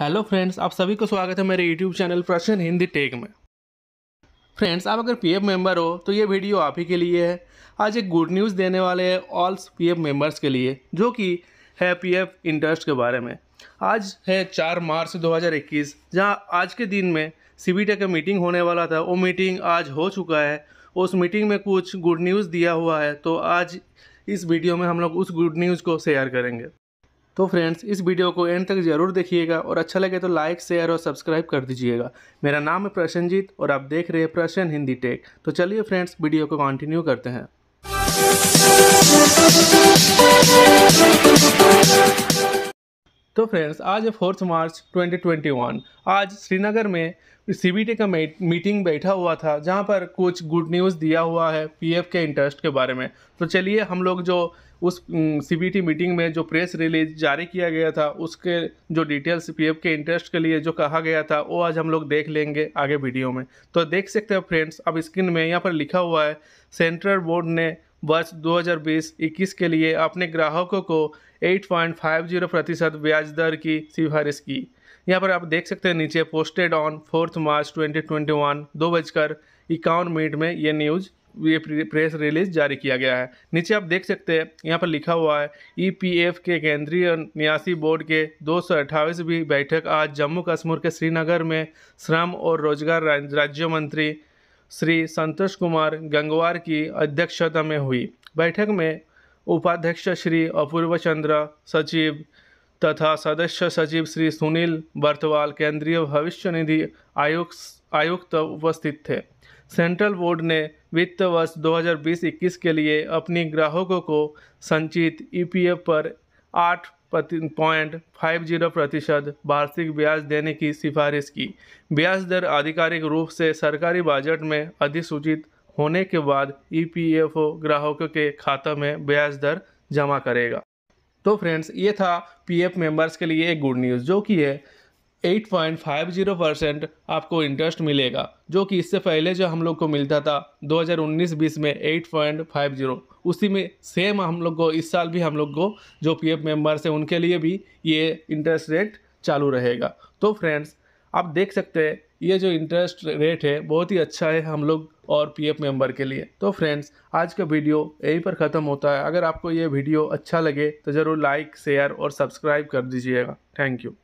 hello friends आप सभी को स्वागत है मेरे यूट्यूब चैनल प्रश्न हिंदी टेक में फ्रेंड्स आप अगर पीएफ मेंबर हो तो ये वीडियो आप ही के लिए है आज एक गुड न्यूज़ देने वाले हैं ऑल्स पीएफ मेंबर्स के लिए जो कि है पीएफ इंटरेस्ट के बारे में आज है चार मार्च 2021 जहाँ आज के दिन में सी बी का मीटिंग होने वाला था वो मीटिंग आज हो चुका है उस मीटिंग में कुछ गुड न्यूज़ दिया हुआ है तो आज इस वीडियो में हम लोग उस गुड न्यूज़ को शेयर करेंगे तो फ्रेंड्स इस वीडियो को एंड तक जरूर देखिएगा और अच्छा लगे तो लाइक शेयर और सब्सक्राइब कर दीजिएगा मेरा नाम है प्रशनजीत और आप देख रहे हैं प्रशन हिंदी टेक तो चलिए फ्रेंड्स वीडियो को कंटिन्यू करते हैं तो फ्रेंड्स आज है फोर्थ मार्च 2021 आज श्रीनगर में सीबीटी का मीटिंग बैठा हुआ था जहाँ पर कुछ गुड न्यूज़ दिया हुआ है पीएफ के इंटरेस्ट के बारे में तो चलिए हम लोग जो उस सीबीटी मीटिंग में जो प्रेस रिलीज जारी किया गया था उसके जो डिटेल्स पीएफ के इंटरेस्ट के लिए जो कहा गया था वो आज हम लोग देख लेंगे आगे वीडियो में तो देख सकते हो फ्रेंड्स अब स्क्रीन में यहाँ पर लिखा हुआ है सेंट्रल बोर्ड ने वर्ष 2020-21 के लिए अपने ग्राहकों को 8.50 प्रतिशत ब्याज दर की सिफारिश की यहाँ पर आप देख सकते हैं नीचे पोस्टेड ऑन फोर्थ मार्च 2021 दो बजकर इक्यावन मिनट में ये न्यूज़ ये प्रेस रिलीज जारी किया गया है नीचे आप देख सकते हैं यहाँ पर लिखा हुआ है ईपीएफ e के केंद्रीय न्यासी बोर्ड के दो भी बैठक आज जम्मू कश्मीर के श्रीनगर में श्रम और रोजगार राज्य मंत्री श्री संतोष कुमार गंगवार की अध्यक्षता में हुई बैठक में उपाध्यक्ष श्री अपूर्व चंद्र सचिव तथा सदस्य सचिव श्री सुनील बर्तवाल केंद्रीय भविष्य निधि आयोग आयुक्त उपस्थित थे सेंट्रल बोर्ड ने वित्त वर्ष 2020-21 के लिए अपनी ग्राहकों को संचित ईपीएफ पर आठ पॉइंट फाइव जीरो प्रतिशत वार्षिक ब्याज देने की सिफारिश की ब्याज दर आधिकारिक रूप से सरकारी बजट में अधिसूचित होने के बाद ईपीएफओ e ग्राहकों के खाता में ब्याज दर जमा करेगा तो फ्रेंड्स ये था पीएफ मेंबर्स के लिए एक गुड न्यूज़ जो कि है 8.50 परसेंट आपको इंटरेस्ट मिलेगा जो कि इससे पहले जो हम लोग को मिलता था 2019-20 में 8.50 उसी में सेम हम लोग को इस साल भी हम लोग को जो पी एफ मेम्बर्स हैं उनके लिए भी ये इंटरेस्ट रेट चालू रहेगा तो फ्रेंड्स आप देख सकते हैं ये जो इंटरेस्ट रेट है बहुत ही अच्छा है हम लोग और पीएफ मेंबर के लिए तो फ्रेंड्स आज का वीडियो यहीं पर ख़त्म होता है अगर आपको ये वीडियो अच्छा लगे तो ज़रूर लाइक शेयर और सब्सक्राइब कर दीजिएगा थैंक यू